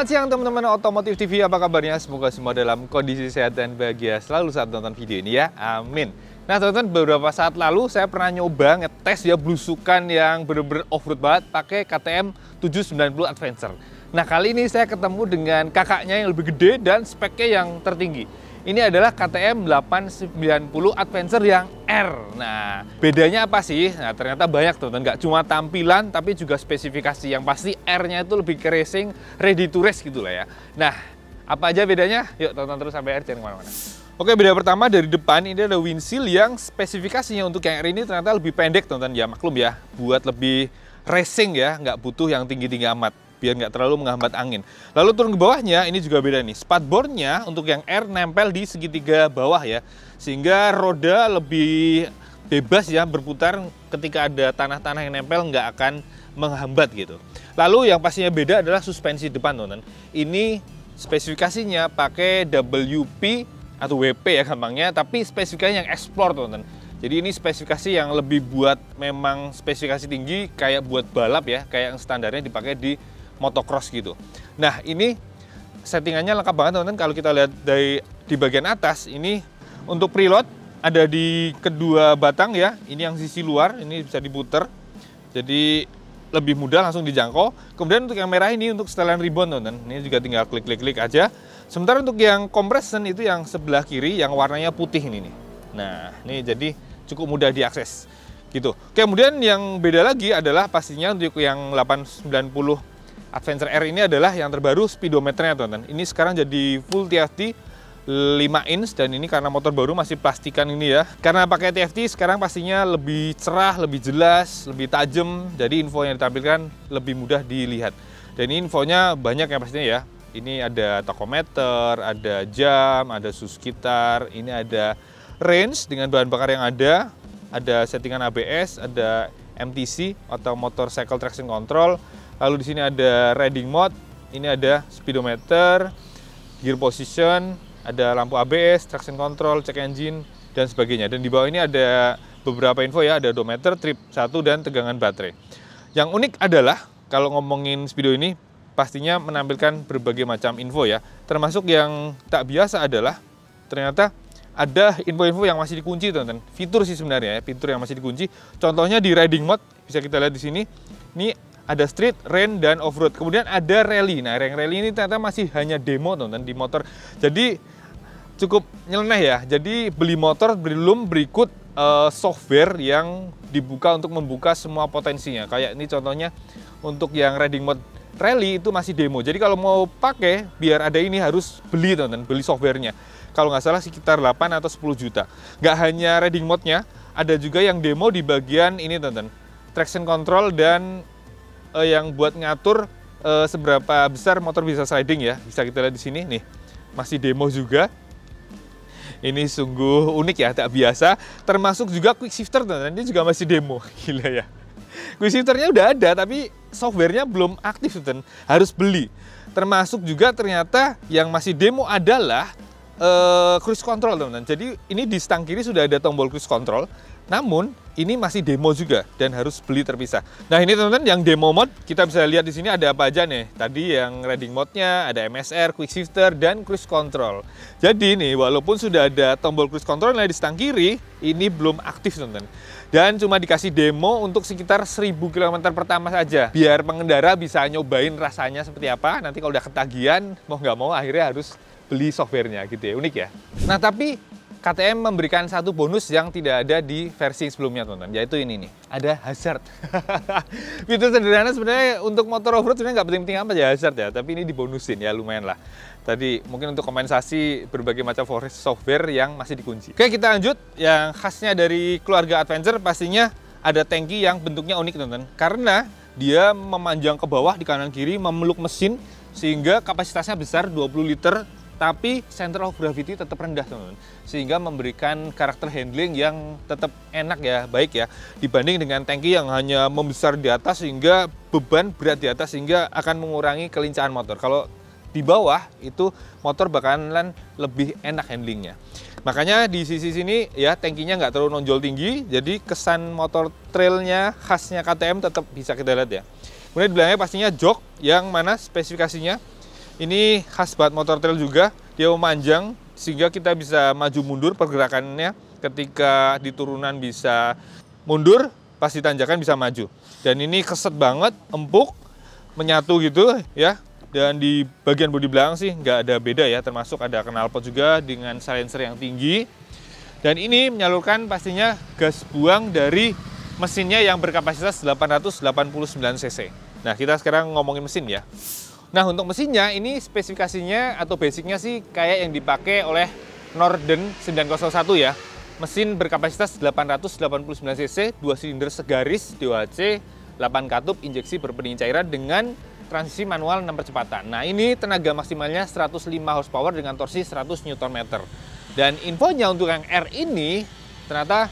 Selamat siang teman-teman Otomotif TV, apa kabarnya? Semoga semua dalam kondisi sehat dan bahagia selalu saat nonton video ini ya, amin. Nah teman-teman, beberapa saat lalu saya pernah nyoba ngetes ya blusukan yang bener-bener off-road banget pakai KTM 790 Adventure. Nah kali ini saya ketemu dengan kakaknya yang lebih gede dan speknya yang tertinggi. Ini adalah KTM 890 Adventure yang R. Nah, bedanya apa sih? Nah, ternyata banyak teman-teman. Nggak cuma tampilan, tapi juga spesifikasi. Yang pasti R-nya itu lebih ke racing, ready to race gitu lah ya. Nah, apa aja bedanya? Yuk, tonton terus sampai R, jangan kemana-mana. Oke, beda pertama dari depan ini ada windshield yang spesifikasinya untuk yang R ini ternyata lebih pendek, teman-teman. Ya, maklum ya, buat lebih racing ya, nggak butuh yang tinggi-tinggi amat biar nggak terlalu menghambat angin. Lalu turun ke bawahnya, ini juga beda nih. Spatboardnya untuk yang R nempel di segitiga bawah ya, sehingga roda lebih bebas ya berputar ketika ada tanah-tanah yang nempel nggak akan menghambat gitu. Lalu yang pastinya beda adalah suspensi depan teman-teman. Ini spesifikasinya pakai WP atau WP ya gampangnya, tapi spesifikasinya yang Explore teman-teman. Jadi ini spesifikasi yang lebih buat memang spesifikasi tinggi kayak buat balap ya, kayak yang standarnya dipakai di motocross gitu. Nah ini settingannya lengkap banget teman-teman kalau kita lihat dari di bagian atas ini untuk preload ada di kedua batang ya ini yang sisi luar ini bisa diputer jadi lebih mudah langsung dijangkau kemudian untuk yang merah ini untuk setelan ribbon teman-teman ini juga tinggal klik-klik-klik aja sementara untuk yang compression itu yang sebelah kiri yang warnanya putih ini nih nah ini jadi cukup mudah diakses gitu kemudian yang beda lagi adalah pastinya untuk yang 890 Adventure R ini adalah yang terbaru speedometernya teman-teman. Ini sekarang jadi full TFT 5 inch dan ini karena motor baru masih plastikan ini ya. Karena pakai TFT sekarang pastinya lebih cerah, lebih jelas, lebih tajam. Jadi info yang ditampilkan lebih mudah dilihat. Dan ini infonya banyak ya pastinya ya. Ini ada tachometer, ada jam, ada suskitar, ini ada range dengan bahan bakar yang ada, ada settingan ABS, ada MTC atau motorcycle traction control, Lalu di sini ada riding mode, ini ada speedometer, gear position, ada lampu ABS, traction control, check engine, dan sebagainya. Dan di bawah ini ada beberapa info ya, ada odometer, trip 1, dan tegangan baterai. Yang unik adalah, kalau ngomongin speedo ini, pastinya menampilkan berbagai macam info ya. Termasuk yang tak biasa adalah, ternyata ada info-info yang masih dikunci teman-teman. Fitur sih sebenarnya ya, fitur yang masih dikunci. Contohnya di riding mode, bisa kita lihat di sini, ada street, rain, dan off-road. Kemudian ada rally. Nah, yang rally ini ternyata masih hanya demo teman-teman di motor. Jadi cukup nyeleneh ya. Jadi beli motor belum berikut uh, software yang dibuka untuk membuka semua potensinya. Kayak ini contohnya untuk yang riding mode rally itu masih demo. Jadi kalau mau pakai biar ada ini harus beli teman-teman, beli softwarenya. Kalau nggak salah sekitar 8 atau 10 juta. Nggak hanya riding mode-nya, ada juga yang demo di bagian ini teman-teman. Traction control dan uh, yang buat ngatur uh, seberapa besar motor bisa sliding ya. Bisa kita lihat di sini nih, masih demo juga. Ini sungguh unik ya, tak biasa. Termasuk juga quick shifter, dan ini juga masih demo. Gila ya. Quick shifternya udah ada, tapi softwarenya belum aktif, dan harus beli. Termasuk juga ternyata yang masih demo adalah uh, cruise control teman-teman. Jadi ini di stang kiri sudah ada tombol cruise control, namun ini masih demo juga dan harus beli terpisah. Nah ini teman-teman yang demo mode kita bisa lihat di sini ada apa aja nih. Tadi yang riding mode-nya ada MSR, quick shifter dan cruise control. Jadi ini walaupun sudah ada tombol cruise control nah di stang kiri ini belum aktif teman-teman. Dan cuma dikasih demo untuk sekitar 1000 km pertama saja. Biar pengendara bisa nyobain rasanya seperti apa. Nanti kalau udah ketagihan mau nggak mau akhirnya harus beli softwarenya gitu ya, unik ya. Nah tapi KTM memberikan satu bonus yang tidak ada di versi sebelumnya teman-teman, yaitu ini nih, ada hazard. Fitur sederhana sebenarnya untuk motor off-road sebenarnya nggak penting-penting apa ya hazard ya, tapi ini dibonusin ya lumayan lah. Tadi mungkin untuk kompensasi berbagai macam software yang masih dikunci. Oke kita lanjut, yang khasnya dari keluarga Adventure pastinya ada tangki yang bentuknya unik teman-teman, karena dia memanjang ke bawah di kanan kiri memeluk mesin sehingga kapasitasnya besar 20 liter tapi center of gravity tetap rendah teman-teman sehingga memberikan karakter handling yang tetap enak ya baik ya dibanding dengan tangki yang hanya membesar di atas sehingga beban berat di atas sehingga akan mengurangi kelincahan motor kalau di bawah itu motor bakalan lebih enak handlingnya makanya di sisi sini ya tankinya nggak terlalu nonjol tinggi jadi kesan motor trailnya khasnya KTM tetap bisa kita lihat ya kemudian di belakangnya pastinya jok yang mana spesifikasinya ini khas buat motor trail juga, dia memanjang sehingga kita bisa maju mundur pergerakannya ketika di turunan bisa mundur, pas di tanjakan bisa maju. Dan ini keset banget, empuk, menyatu gitu ya. Dan di bagian bodi belakang sih nggak ada beda ya, termasuk ada knalpot juga dengan silencer yang tinggi. Dan ini menyalurkan pastinya gas buang dari mesinnya yang berkapasitas 889 cc. Nah, kita sekarang ngomongin mesin ya. Nah untuk mesinnya ini spesifikasinya atau basicnya sih kayak yang dipakai oleh Norden 901 ya. Mesin berkapasitas 889 cc, 2 silinder segaris DOHC, 8 katup injeksi berpendingin cairan dengan transisi manual 6 percepatan. Nah ini tenaga maksimalnya 105 horsepower dengan torsi 100 Nm. Dan infonya untuk yang R ini ternyata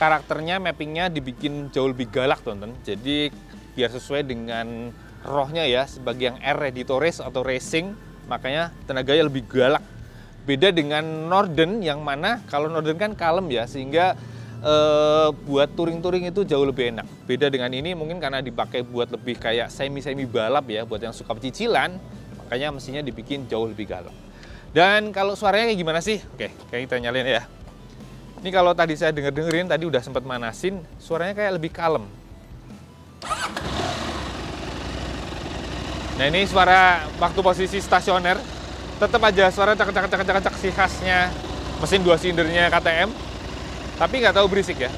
karakternya mappingnya dibikin jauh lebih galak teman-teman. Jadi biar sesuai dengan rohnya ya sebagai yang R Torres atau racing makanya tenaganya lebih galak beda dengan Norden yang mana kalau Norden kan kalem ya sehingga e, buat touring-touring itu jauh lebih enak beda dengan ini mungkin karena dipakai buat lebih kayak semi-semi balap ya buat yang suka pecicilan makanya mesinnya dibikin jauh lebih galak dan kalau suaranya kayak gimana sih? Oke, kayak kita nyalain ya ini kalau tadi saya denger-dengerin tadi udah sempat manasin suaranya kayak lebih kalem Nah ini suara waktu posisi stasioner, tetap aja suara cak cak cak cak cak si khasnya mesin dua silindernya KTM, tapi nggak tahu berisik ya.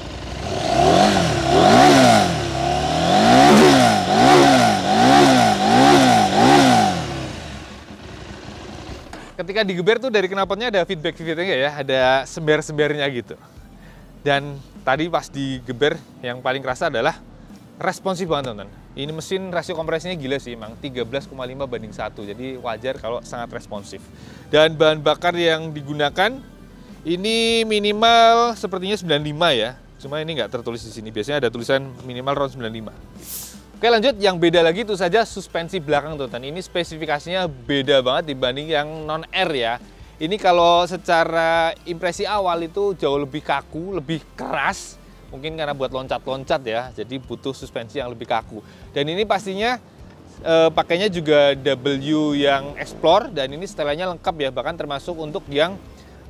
Ketika digeber tuh dari knalpotnya ada feedback feedbacknya ya, ada sember-sembernya gitu. Dan tadi pas digeber yang paling kerasa adalah responsif banget teman-teman ini mesin rasio kompresinya gila sih emang, 13,5 banding 1. Jadi wajar kalau sangat responsif. Dan bahan bakar yang digunakan ini minimal sepertinya 95 ya. Cuma ini nggak tertulis di sini. Biasanya ada tulisan minimal round 95. Oke lanjut, yang beda lagi itu saja suspensi belakang tuh, dan Ini spesifikasinya beda banget dibanding yang non-air ya. Ini kalau secara impresi awal itu jauh lebih kaku, lebih keras, mungkin karena buat loncat-loncat ya, jadi butuh suspensi yang lebih kaku. Dan ini pastinya e, pakainya juga W yang Explore dan ini setelahnya lengkap ya, bahkan termasuk untuk yang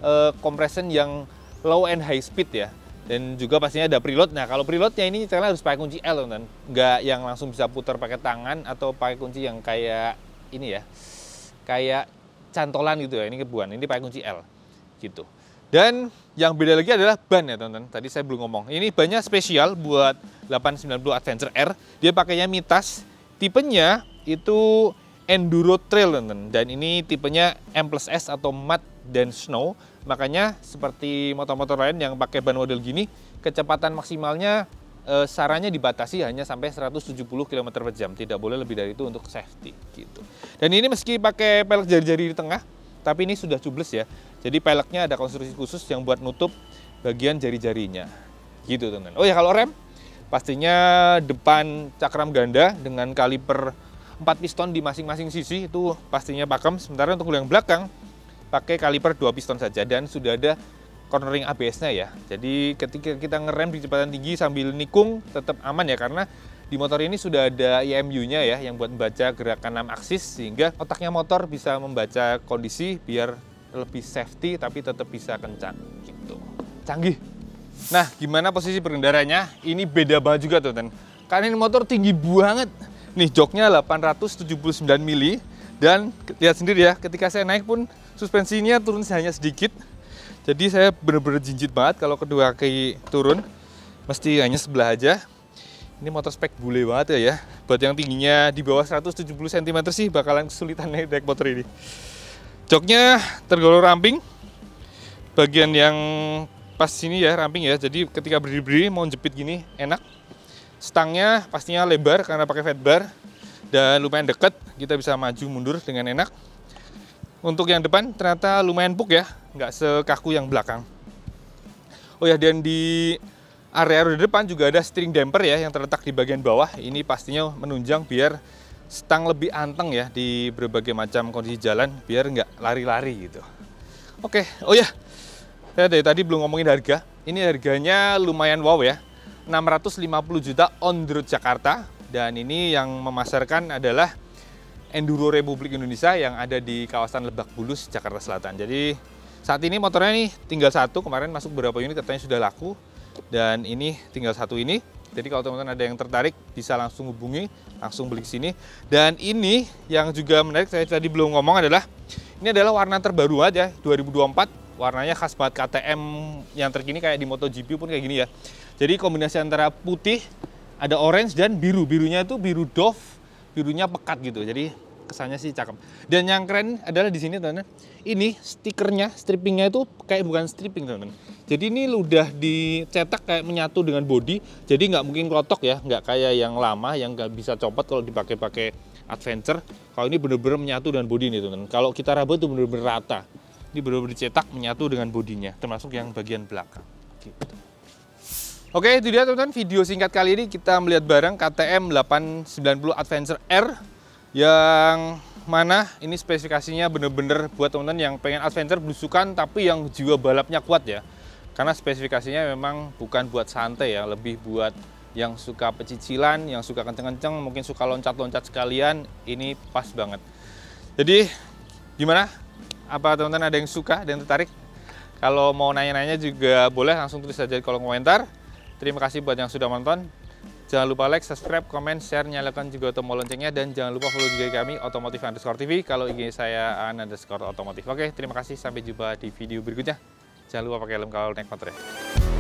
e, compression yang low and high speed ya. Dan juga pastinya ada preload. Nah kalau preloadnya ini setelahnya harus pakai kunci L dan nggak yang langsung bisa putar pakai tangan atau pakai kunci yang kayak ini ya, kayak cantolan gitu ya. Ini kebuan. Ini pakai kunci L gitu. Dan yang beda lagi adalah ban ya teman-teman. Tadi saya belum ngomong. Ini bannya spesial buat 890 Adventure R. Dia pakainya mitas. Tipenya itu enduro trail teman-teman. Dan ini tipenya M plus S atau mud dan snow. Makanya seperti motor-motor lain yang pakai ban model gini, kecepatan maksimalnya eh, sarannya dibatasi hanya sampai 170 km per jam. Tidak boleh lebih dari itu untuk safety gitu. Dan ini meski pakai pelek jari-jari di tengah, tapi ini sudah cubles ya. Jadi peleknya ada konstruksi khusus yang buat nutup bagian jari-jarinya. Gitu teman. teman Oh ya kalau rem pastinya depan cakram ganda dengan kaliper 4 piston di masing-masing sisi itu pastinya pakem. Sementara untuk yang belakang pakai kaliper 2 piston saja dan sudah ada cornering ABS-nya ya. Jadi ketika kita ngerem di kecepatan tinggi sambil nikung tetap aman ya karena di motor ini sudah ada IMU-nya ya yang buat membaca gerakan 6 aksis sehingga otaknya motor bisa membaca kondisi biar lebih safety tapi tetap bisa kencang gitu. Canggih. Nah, gimana posisi berkendaranya? Ini beda banget juga tuh, Ten. Karena ini motor tinggi banget. Nih joknya 879 mili dan lihat sendiri ya, ketika saya naik pun suspensinya turun hanya sedikit. Jadi saya bener-bener jinjit banget kalau kedua kaki turun. Mesti hanya sebelah aja. Ini motor spek bule banget ya ya. Buat yang tingginya di bawah 170 cm sih bakalan kesulitan naik motor ini joknya tergolong ramping bagian yang pas sini ya ramping ya jadi ketika berdiri-berdiri mau jepit gini enak stangnya pastinya lebar karena pakai fat bar dan lumayan dekat kita bisa maju mundur dengan enak untuk yang depan ternyata lumayan empuk ya nggak sekaku yang belakang oh ya dan di area roda depan juga ada string damper ya yang terletak di bagian bawah ini pastinya menunjang biar stang lebih anteng ya di berbagai macam kondisi jalan biar nggak lari-lari gitu. Oke, oh ya, saya dari tadi belum ngomongin harga. Ini harganya lumayan wow ya, 650 juta on the road Jakarta dan ini yang memasarkan adalah Enduro Republik Indonesia yang ada di kawasan Lebak Bulus, Jakarta Selatan. Jadi saat ini motornya nih tinggal satu, kemarin masuk beberapa unit katanya sudah laku dan ini tinggal satu ini. Jadi kalau teman-teman ada yang tertarik bisa langsung hubungi langsung beli sini. Dan ini yang juga menarik saya tadi belum ngomong adalah ini adalah warna terbaru aja 2024 warnanya khas banget KTM yang terkini kayak di MotoGP pun kayak gini ya. Jadi kombinasi antara putih, ada orange dan biru. Birunya itu biru doff, birunya pekat gitu. Jadi kesannya sih cakep dan yang keren adalah di sini teman-teman ini stikernya strippingnya itu kayak bukan stripping teman-teman jadi ini udah dicetak kayak menyatu dengan body jadi nggak mungkin kotok ya nggak kayak yang lama yang nggak bisa copot kalau dipakai-pakai adventure kalau ini bener-bener menyatu dengan body nih teman-teman kalau kita raba itu bener-bener rata ini bener-bener dicetak menyatu dengan bodinya, termasuk yang bagian belakang. Gitu. Oke, itu dia teman-teman video singkat kali ini kita melihat barang KTM 890 Adventure R yang mana ini spesifikasinya bener-bener buat teman-teman yang pengen adventure belusukan tapi yang jiwa balapnya kuat ya karena spesifikasinya memang bukan buat santai ya lebih buat yang suka pecicilan, yang suka kenceng-kenceng, mungkin suka loncat-loncat sekalian, ini pas banget. Jadi gimana? Apa teman-teman ada yang suka, ada yang tertarik? Kalau mau nanya-nanya juga boleh langsung tulis saja di kolom komentar. Terima kasih buat yang sudah menonton. Jangan lupa like, subscribe, komen, share, nyalakan juga tombol loncengnya dan jangan lupa follow juga kami Otomotif Underscore TV kalau ingin saya An Underscore Otomotif. Oke, terima kasih. Sampai jumpa di video berikutnya. Jangan lupa pakai helm kalau naik motor ya.